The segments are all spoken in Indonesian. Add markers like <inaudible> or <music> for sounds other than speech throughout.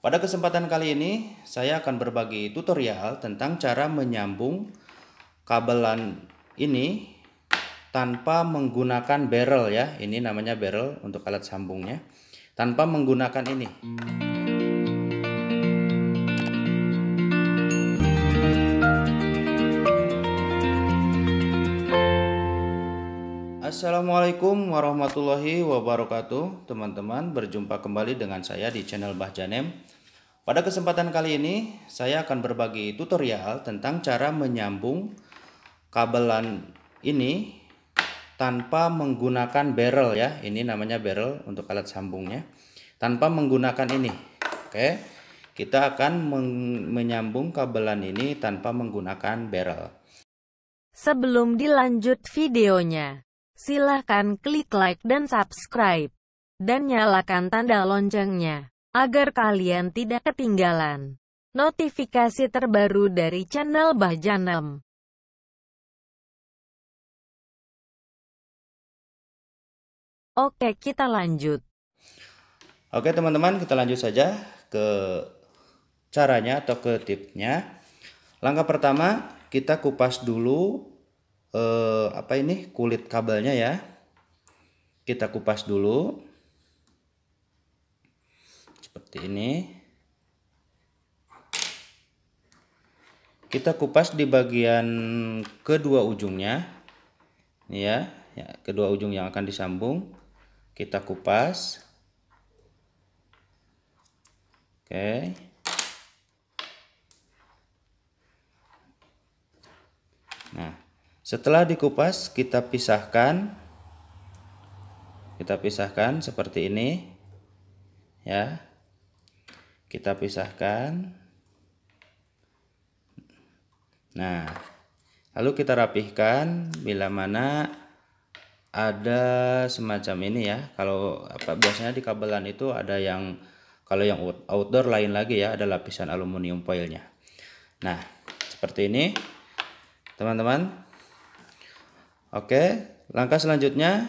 Pada kesempatan kali ini, saya akan berbagi tutorial tentang cara menyambung kabelan ini tanpa menggunakan barrel ya. Ini namanya barrel untuk alat sambungnya. Tanpa menggunakan ini. Assalamualaikum warahmatullahi wabarakatuh Teman-teman berjumpa kembali dengan saya di channel Bah Janem Pada kesempatan kali ini saya akan berbagi tutorial tentang cara menyambung kabelan ini tanpa menggunakan barrel ya Ini namanya barrel untuk alat sambungnya Tanpa menggunakan ini Oke kita akan menyambung kabelan ini tanpa menggunakan barrel Sebelum dilanjut videonya, Silahkan klik like dan subscribe. Dan nyalakan tanda loncengnya. Agar kalian tidak ketinggalan. Notifikasi terbaru dari channel Bah Oke kita lanjut. Oke teman-teman kita lanjut saja ke caranya atau ke tipnya. Langkah pertama kita kupas dulu eh, apa ini kulit kabelnya ya kita kupas dulu seperti ini kita kupas di bagian kedua ujungnya ya, ya kedua ujung yang akan disambung kita kupas oke okay. Setelah dikupas, kita pisahkan. Kita pisahkan seperti ini. Ya. Kita pisahkan. Nah, lalu kita rapihkan bila mana ada semacam ini ya. Kalau apa biasanya di kabelan itu ada yang kalau yang outdoor lain lagi ya, ada lapisan aluminium foilnya. Nah, seperti ini. Teman-teman, Oke, langkah selanjutnya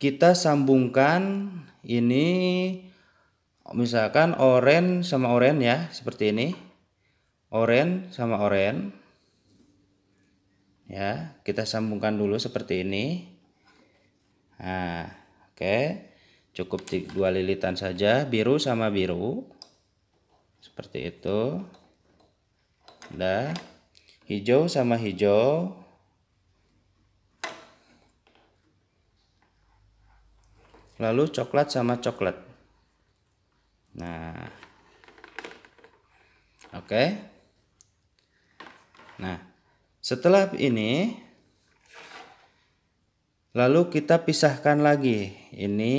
kita sambungkan ini misalkan oren sama oren ya, seperti ini. Oren sama oren. Ya, kita sambungkan dulu seperti ini. Nah, oke. Cukup dua lilitan saja, biru sama biru. Seperti itu. Dan Hijau sama hijau lalu coklat sama coklat nah oke okay. nah setelah ini lalu kita pisahkan lagi ini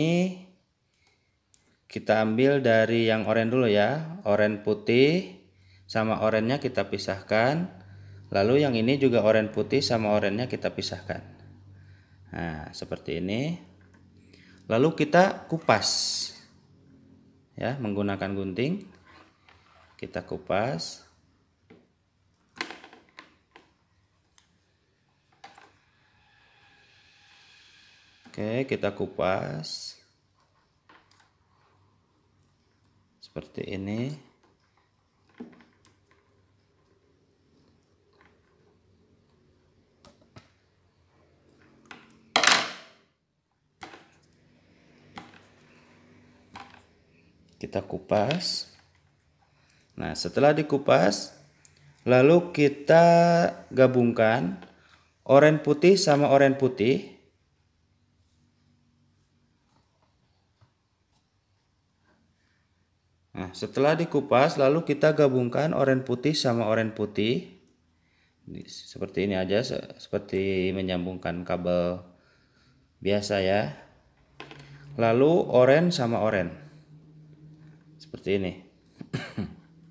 kita ambil dari yang oranye dulu ya oranye putih sama oranye kita pisahkan lalu yang ini juga oranye putih sama oranye kita pisahkan nah seperti ini Lalu kita kupas. Ya, menggunakan gunting kita kupas. Oke, kita kupas seperti ini. kita kupas. Nah, setelah dikupas, lalu kita gabungkan oranye putih sama oranye putih. Nah, setelah dikupas, lalu kita gabungkan oranye putih sama oranye putih. Seperti ini aja, seperti menyambungkan kabel biasa ya. Lalu oranye sama oranye seperti ini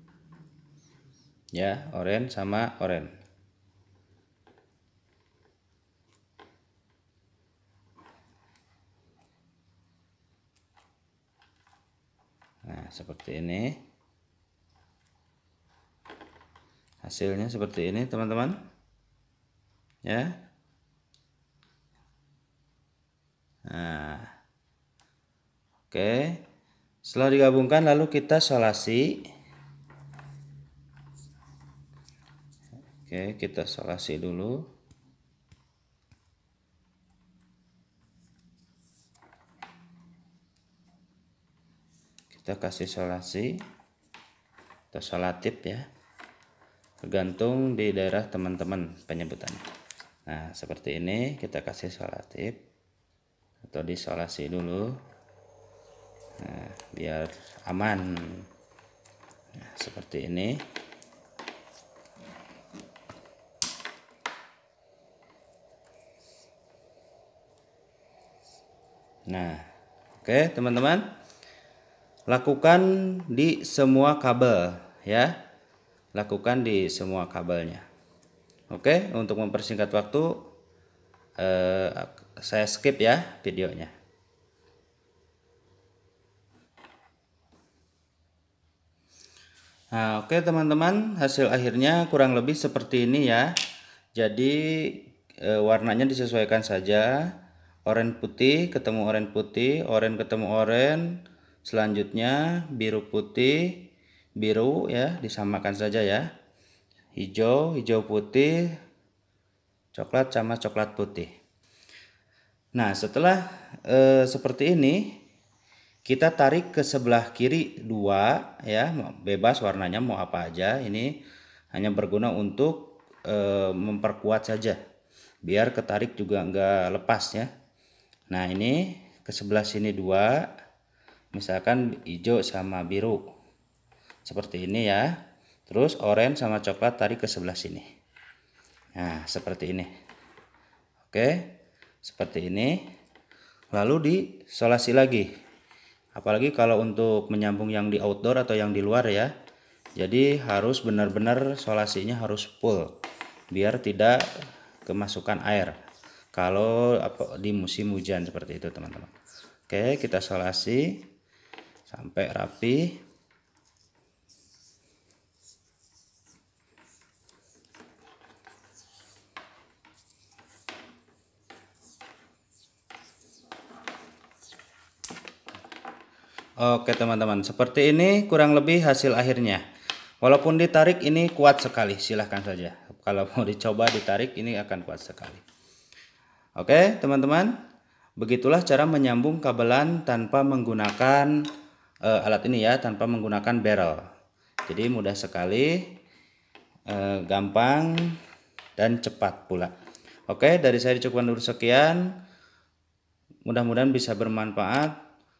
<coughs> ya orange sama orange nah seperti ini hasilnya seperti ini teman-teman ya nah oke okay. Setelah digabungkan lalu kita solasi. Oke, kita solasi dulu. Kita kasih solasi atau solatip ya. Tergantung di daerah teman-teman penyebutannya. Nah, seperti ini kita kasih solatip atau disolasi dulu nah, biar aman nah, seperti ini nah oke teman-teman lakukan di semua kabel ya lakukan di semua kabelnya oke untuk mempersingkat waktu eh, saya skip ya videonya Nah, oke okay, teman-teman, hasil akhirnya kurang lebih seperti ini ya. Jadi e, warnanya disesuaikan saja. Oren putih ketemu oren putih, oren ketemu oren. Selanjutnya biru putih, biru ya, disamakan saja ya. Hijau, hijau putih, coklat sama coklat putih. Nah, setelah e, seperti ini kita tarik ke sebelah kiri dua ya bebas warnanya mau apa aja ini hanya berguna untuk e, memperkuat saja biar ketarik juga enggak lepas ya nah ini ke sebelah sini dua misalkan hijau sama biru seperti ini ya terus orange sama coklat tarik ke sebelah sini nah seperti ini oke seperti ini lalu disolasi lagi apalagi kalau untuk menyambung yang di outdoor atau yang di luar ya jadi harus benar-benar solasinya harus full biar tidak kemasukan air kalau di musim hujan seperti itu teman-teman oke kita solasi sampai rapi Oke teman-teman, seperti ini kurang lebih hasil akhirnya. Walaupun ditarik ini kuat sekali, silahkan saja. Kalau mau dicoba ditarik ini akan kuat sekali. Oke teman-teman, begitulah cara menyambung kabelan tanpa menggunakan uh, alat ini ya, tanpa menggunakan barrel. Jadi mudah sekali, uh, gampang, dan cepat pula. Oke, dari saya dicukupkan dulu sekian. Mudah-mudahan bisa bermanfaat.